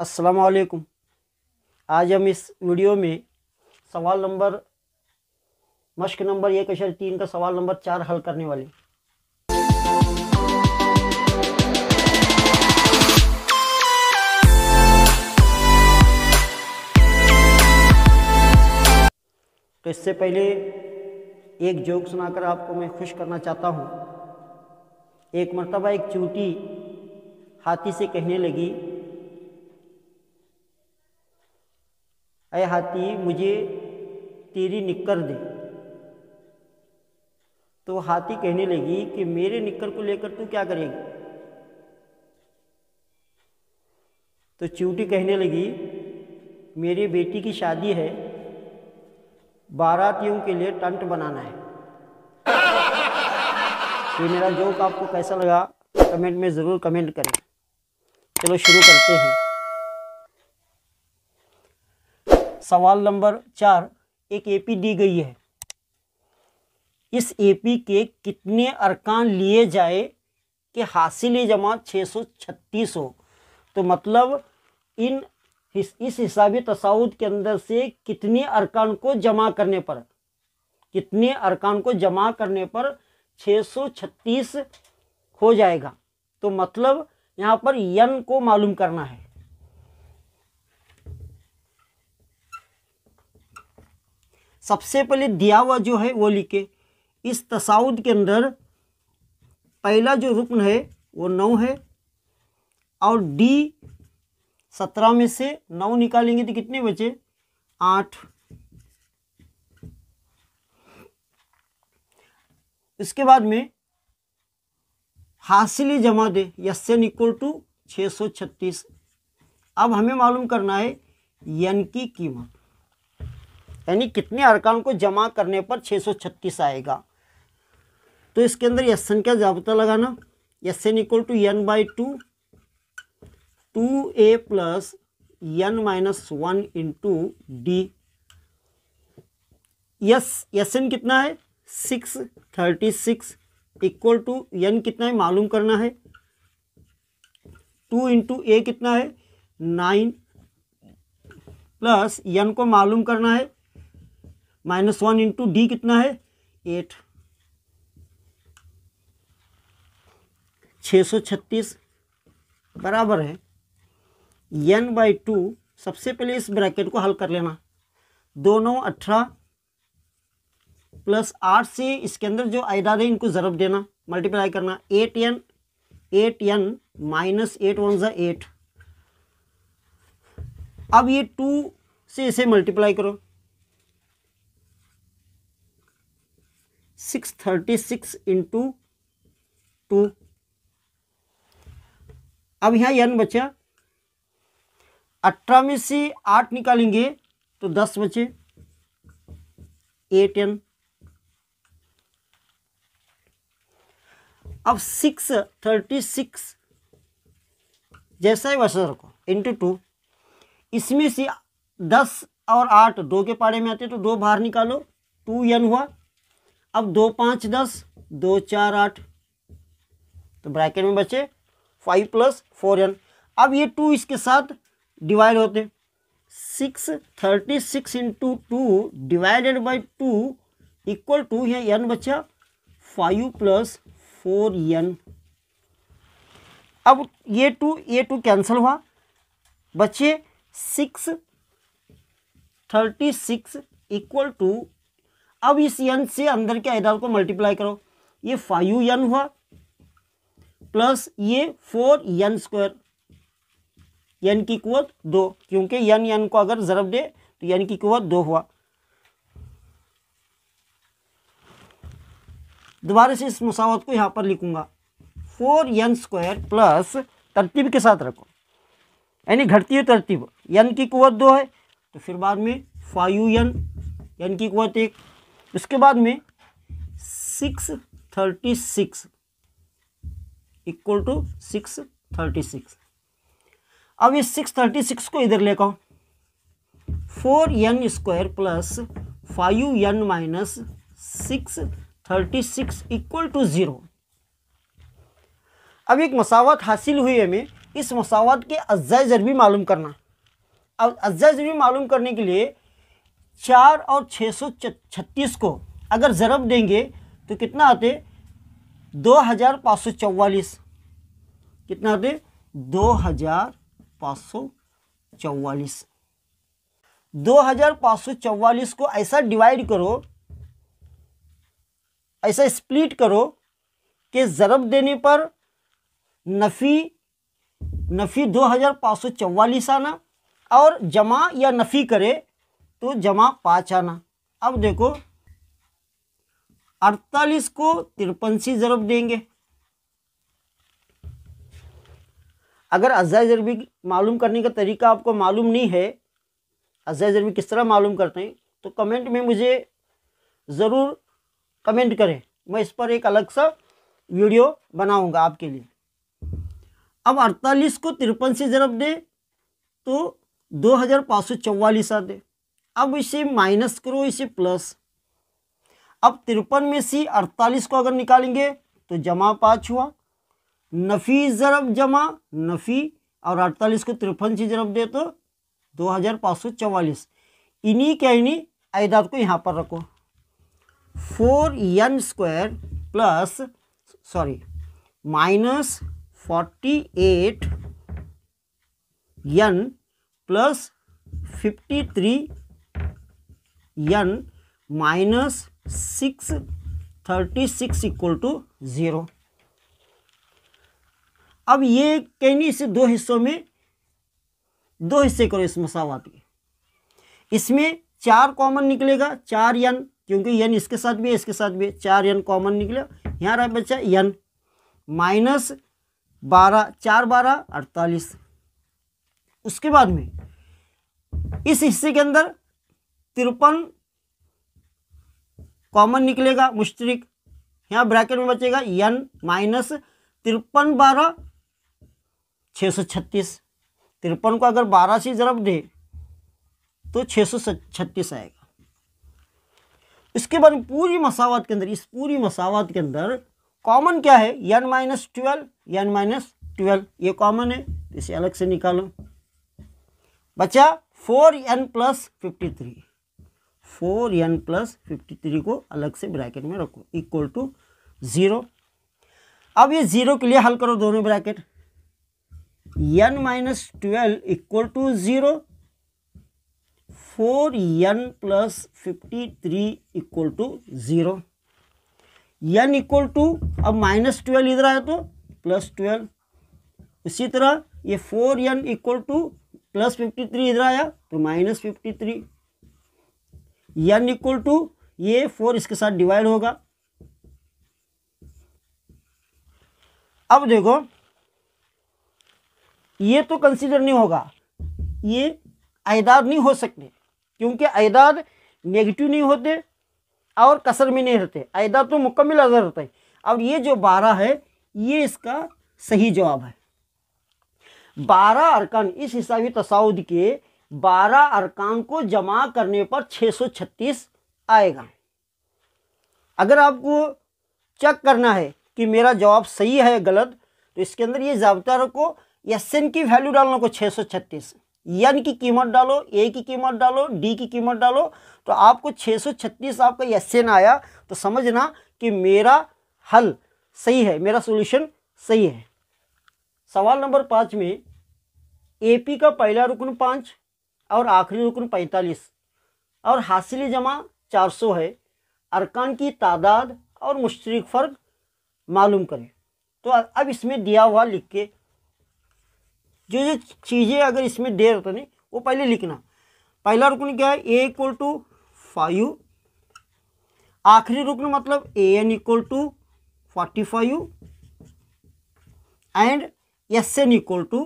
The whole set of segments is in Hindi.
वालेकुम आज हम इस वीडियो में सवाल नंबर मश्क नंबर एक अशर तीन का सवाल नंबर चार हल करने वाले तो इससे पहले एक जोक सुनाकर आपको मैं खुश करना चाहता हूँ एक मरतबा एक चूटी हाथी से कहने लगी अय हाथी मुझे तेरी निक्कर दे तो हाथी कहने लगी कि मेरे निक्कर को लेकर तू क्या करेगी तो चिवटी कहने लगी मेरी बेटी की शादी है बारातियों के लिए टंट बनाना है ये मेरा जोक आपको कैसा लगा कमेंट में ज़रूर कमेंट करें चलो शुरू करते हैं सवाल नंबर चार एक एपी दी गई है इस एपी के कितने अरकान लिए जाए कि हासिल जमा छः सौ छत्तीस हो तो मतलब इन इस हिसाबी तसाउद के अंदर से कितने अरकान को जमा करने पर कितने अरकान को जमा करने पर 636 हो जाएगा तो मतलब यहाँ पर यन को मालूम करना है सबसे पहले दिया हुआ जो है वो लिखे इस तसाउद के अंदर पहला जो रुकन है वो नौ है और डी सत्रह में से नौ निकालेंगे तो कितने बचे आठ इसके बाद में हासिली जमा दे यसन इक्वल टू छः सौ छत्तीस अब हमें मालूम करना है यन की कीमत यानी कितने अरकान को जमा करने पर 636 आएगा तो इसके अंदर एस एन का जाबता लगाना S N equal to N by two two A plus N minus one into D S S N कितना है six thirty six equal to N कितना है मालूम करना है टू इंटू ए कितना है नाइन प्लस एन को मालूम करना है माइनस वन इंटू डी कितना है एट छः सौ छत्तीस बराबर है एन बाई टू सबसे पहले इस ब्रैकेट को हल कर लेना दोनों अठारह प्लस आठ से इसके अंदर जो आयदा है इनको ज़रब देना मल्टीप्लाई करना eight N eight N minus eight one ज़ा एट अब ये टू से इसे मल्टीप्लाई करो six thirty six into two अब यहाँ एन बचा अठारह में से आठ निकालेंगे तो दस बचे एट एन अब सिक्स थर्टी सिक्स जैसा ही वैसा रखो इंटू टू इसमें से दस और आठ दो के पारे में आते तो दो बाहर निकालो टू एन हुआ अब दो पाँच दस दो चार आठ तो ब्रैकेट में बचे फाइव प्लस फोर एन अब ये टू इसके साथ डिवाइड होते six thirty six into two divided by two equal to ये एन बचा फाइव प्लस फोर एन अब ये टू ये टू कैंसिल हुआ बचे six thirty six equal to अब इस यन से अंदर के आयदान को मल्टीप्लाई करो ये फाइव यन हुआ प्लस ये फोर यन स्क्वायर यन की कुत दो क्योंकि यन यन को अगर जरब दे तो यन की कुत दो हुआ दोबारा से इस मुसावत को यहां पर लिखूंगा फोर यन स्क्वायर प्लस तरतीब के साथ रखो यानी घटती हुई तरतीब यन की कुत दो है तो फिर बाद में फाइव यन यन की कुत एक उसके बाद में six thirty six equal to six thirty six अब ये सिक्स थर्टी सिक्स को इधर लेकर four N square plus five N minus six thirty six equal to zero अब एक मसावत हासिल हुई है हमें इस मसावत के अज्जा ज़रबी मालूम करना अब अज्जा ज़रबी मालूम करने के लिए चार और छः सौ छत्तीस को अगर ज़रब देंगे तो कितना आते दो हज़ार पाँच सौ चौवालीस कितना आते दो हज़ार पाँच सौ चौवालीस दो हज़ार पाँच सौ चौवालीस को ऐसा डिवाइड करो ऐसा स्प्लिट करो कि ज़रब देने पर नफ़ी नफ़ी दो हज़ार पाँच सौ चौवालीस आना और जमा या नफ़ी करे तो जमा पाँच आना अब देखो अड़तालीस को तिरपन सी ज़रब देंगे अगर अजय ज़रबी मालूम करने का तरीका आपको मालूम नहीं है अजय ज़रबी किस तरह मालूम करते हैं तो कमेंट में मुझे ज़रूर कमेंट करें मैं इस पर एक अलग सा वीडियो बनाऊंगा आपके लिए अब अड़तालीस को तिरपन से ज़रब दे तो दो हज़ार पाँच सौ चौवालीस आ दे अब इसे माइनस करो इसे प्लस अब तिरपन में से अड़तालीस को अगर निकालेंगे तो जमा पाँच हुआ नफ़ी ज़रब जमा नफ़ी और अड़तालीस को तिरपन से ज़रब दे तो दो हज़ार पाँच सौ चवालीस इन्हीं क्या इन्हीं आयदाद को यहाँ पर रखो four N square plus sorry minus forty eight N plus fifty three N minus six thirty six equal to zero अब ये कहीं नहीं इसे दो हिस्सों में दो हिस्से करो इस मसावात के इसमें चार कॉमन निकलेगा चार यन क्योंकि यन इसके साथ भी है इसके साथ भी है चार यन कॉमन निकले यहाँ रहा बच्चा यन माइनस बारह चार बारह अड़तालीस उसके बाद में इस हिस्से के अंदर तिरपन कॉमन निकलेगा मुश्तरक यहाँ ब्रैकेट में बचेगा एन माइनस तिरपन बारह छः सौ छत्तीस तिरपन को अगर बारह से जरब दे तो छः सौ छत्तीस आएगा इसके बाद पूरी मसावत के अंदर इस पूरी मसावत के अंदर कॉमन क्या है n minus twelve n minus twelve ये कॉमन है इसे अलग से निकालो बचा four n plus fifty three four n plus fifty three को अलग से ब्रैकेट में रखो इक्वल टू ज़ीरो अब ये ज़ीरो के लिए हल करो दोनों bracket n minus twelve equal to zero four n plus fifty three equal to zero n equal to अब माइनस ट्वेल्व इधर आया तो प्लस ट्वेल्व उसी तरह ये four n equal to plus fifty three इधर आया तो minus fifty three n equal to ये फोर इसके साथ डिवाइड होगा अब देखो ये तो कंसीडर नहीं होगा ये आयदाद नहीं हो सकते क्योंकि आयदाद नेगेटिव नहीं होते और कसर में नहीं रहते आयदाद तो मुकम्मल अजर रहता है और ये जो बारह है ये इसका सही जवाब है बारह अरकान इस हिसाबी तसाउद के बारह अरकान को जमा करने पर सौ छत्तीस आएगा अगर आपको चेक करना है कि मेरा जवाब सही है गलत तो इसके अंदर ये ज्यादातर को एस एन की वैल्यू डालने को सौ छत्तीस एन की कीमत डालो ए की कीमत डालो डी की कीमत डालो तो आपको छत्तीस आपका एस एन आया तो समझना कि मेरा हल सही है मेरा सॉल्यूशन सही है सवाल नंबर पाँच में एपी का पहला रुकन पाँच और आखिरी रुकन पैंतालीस और हासिल जमा चार सौ है अरकान की तादाद और मुश्तरक फ़र्क मालूम करें तो अब इसमें दिया हुआ लिख के जो जो चीज़ें अगर इसमें दे रहे नहीं वो पहले लिखना पहला रुकन क्या है ए इक्वल टू फाइव आखिरी रुकन मतलब a n equal to forty five and s N equal to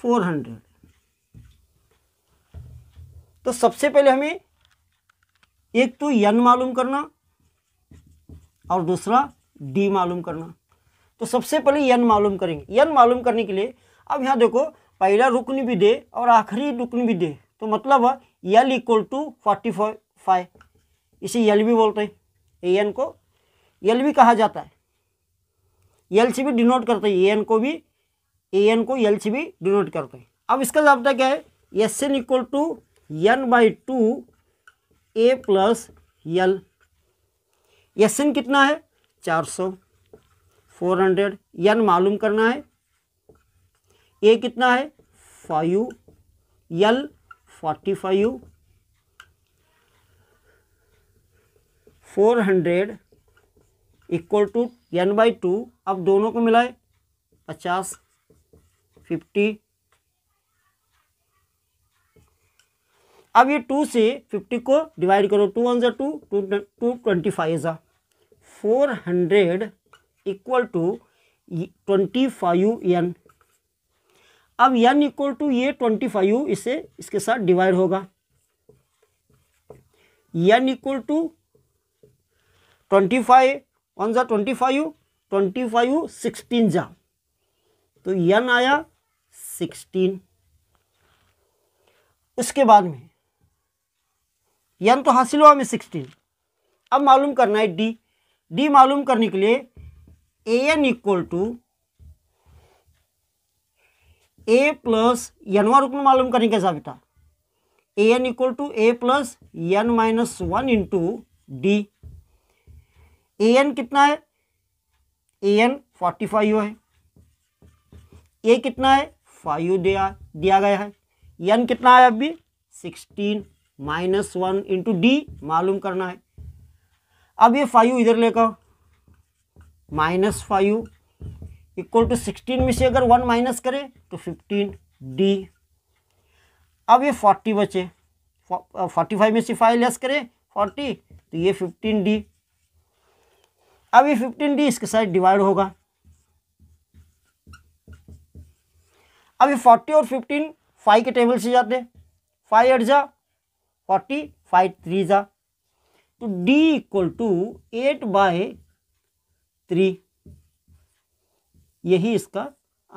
four hundred तो सबसे पहले हमें एक तो यन मालूम करना और दूसरा डी मालूम करना तो सबसे पहले यन मालूम करेंगे यन मालूम करने के लिए अब यहाँ देखो पहला रुकन भी दे और आखिरी रुकन भी दे तो मतलब l equal to forty five इसे यल भी बोलते हैं ए एन को यल भी कहा जाता है यल से भी डिनोट करते हैं ए एन को भी ए एन को यल से भी डिनोट करते हैं अब इसका जबता क्या है s N equal to N by two A plus l s N कितना है चार सौ फोर हंड्रेड यन मालूम करना है ए कितना है five l forty five four hundred equal to N by two अब दोनों को मिलाए पचास फिफ्टी अब ये टू से फिफ्टी को डिवाइड करो टू वन जो two two two twenty five ज़ा four hundred equal to twenty five n अब एन इक्वल टू ये ट्वेंटी फाइव इसे इसके साथ डिवाइड होगा n equal to twenty five one जो twenty five twenty five sixteen जा तो एन आया सिक्सटीन उसके बाद में यन तो हासिल हुआ हमें सिक्सटीन अब मालूम करना है डी डी मालूम करने के लिए a n equal to A plus यनवा रुकन मालूम करने कैसा बेटा a n equal to A plus n minus one into d a n कितना है ए एन फोर्टी फाइव है ए कितना है फाइव दिया दिया गया है यन कितना है अभी sixteen minus one into d मालूम करना है अब ये फाइव इधर लेकर minus five equal to sixteen में से अगर वन माइनस करें तो फिफ्टीन डी अब ये फोर्टी बचे फोर्टी फाइव में से फाइव लेस करें फोर्टी तो ये फिफ्टीन डी अब ये फिफ्टीन डी इसके साथ डिवाइड होगा अब ये फोर्टी और फिफ्टीन फाइव के टेबल से जाते फाइव अट जा फोर्टी फाइव थ्री ज़ा तो d equal to eight by three यही इसका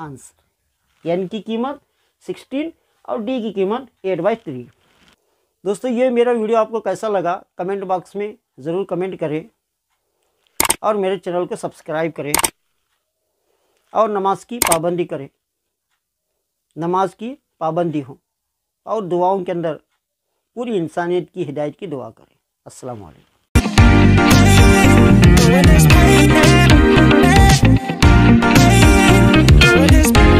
आंसर एन की कीमत सिक्सटीन और डी की कीमत एट बाई थ्री दोस्तों ये मेरा वीडियो आपको कैसा लगा कमेंट बॉक्स में ज़रूर कमेंट करें और मेरे चैनल को सब्सक्राइब करें और नमाज की पाबंदी करें नमाज की पाबंदी हो और दुआओं के अंदर पूरी इंसानियत की हिदायत की दुआ करें असलकम